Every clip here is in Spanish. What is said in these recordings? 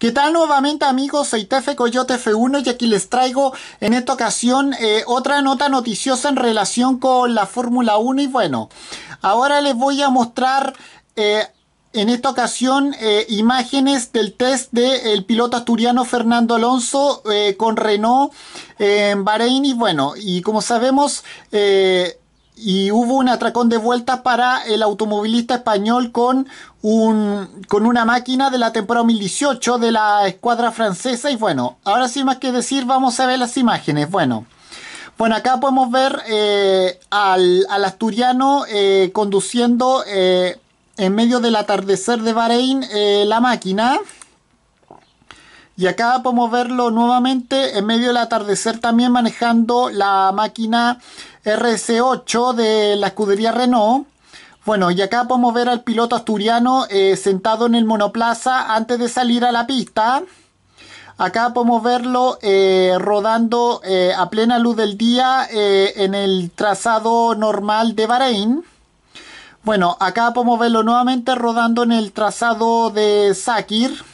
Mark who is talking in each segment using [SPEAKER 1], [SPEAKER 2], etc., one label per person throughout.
[SPEAKER 1] ¿Qué tal nuevamente amigos? Soy Tefe Coyote F1 y aquí les traigo en esta ocasión eh, otra nota noticiosa en relación con la Fórmula 1 y bueno, ahora les voy a mostrar eh, en esta ocasión eh, imágenes del test del piloto asturiano Fernando Alonso con Renault en Bahrein y bueno, y como sabemos... Eh, y hubo un atracón de vuelta para el automovilista español con, un, con una máquina de la temporada 2018 de la escuadra francesa. Y bueno, ahora sin más que decir, vamos a ver las imágenes. Bueno, bueno acá podemos ver eh, al, asturiano eh, conduciendo eh, en medio del atardecer de Bahrein la máquina. Y acá podemos verlo nuevamente en medio del atardecer también manejando la máquina RC8 de la escudería Renault. Bueno, y acá podemos ver al piloto asturiano eh, sentado en el monoplaza antes de salir a la pista. Acá podemos verlo eh, rodando eh, a plena luz del día en el trazado normal de Bahrein. Bueno, acá podemos verlo nuevamente rodando en el trazado de Sakir.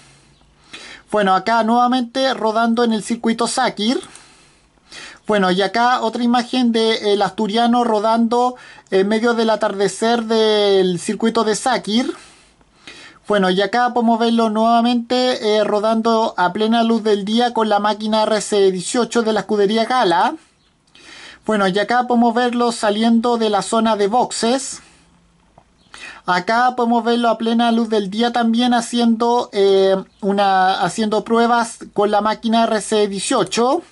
[SPEAKER 1] Bueno, acá nuevamente rodando en el circuito Sakir. Bueno, y acá otra imagen del asturiano rodando en medio del atardecer del circuito de Sakir. Bueno, y acá podemos verlo nuevamente eh, rodando a plena luz del día con la máquina RC18 de la escudería Gala. Bueno, y acá podemos verlo saliendo de la zona de boxes. Acá podemos verlo a plena luz del día también haciendo, eh, una, haciendo pruebas con la máquina RC18.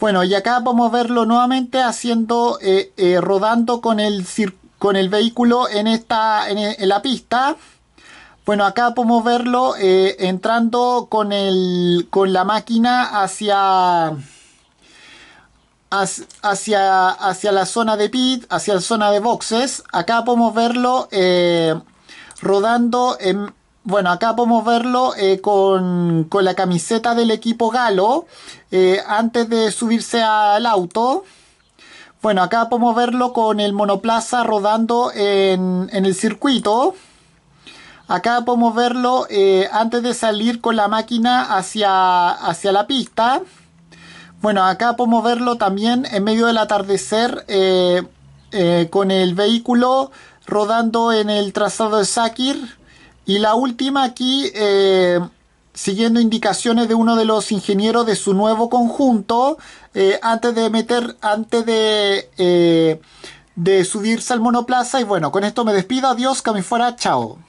[SPEAKER 1] Bueno, y acá podemos verlo nuevamente haciendo, eh, eh, rodando con el, con el vehículo en, esta, la pista. Bueno, acá podemos verlo entrando con, el, con la máquina hacia hacia, hacia la zona de pit, hacia la zona de boxes. Acá podemos verlo eh, rodando Bueno, acá podemos verlo eh, con, la camiseta del equipo galo eh, antes de subirse al auto. Bueno, acá podemos verlo con el monoplaza rodando en, en el circuito. Acá podemos verlo antes de salir con la máquina hacia, hacia la pista. Bueno, acá podemos verlo también en medio del atardecer eh, eh, con el vehículo rodando en el trazado de Sakir. Y la última aquí, eh, siguiendo indicaciones de uno de los ingenieros de su nuevo conjunto, antes de meter, antes de, de subirse al monoplaza. Y bueno, con esto me despido. Adiós, que fuera. Chao.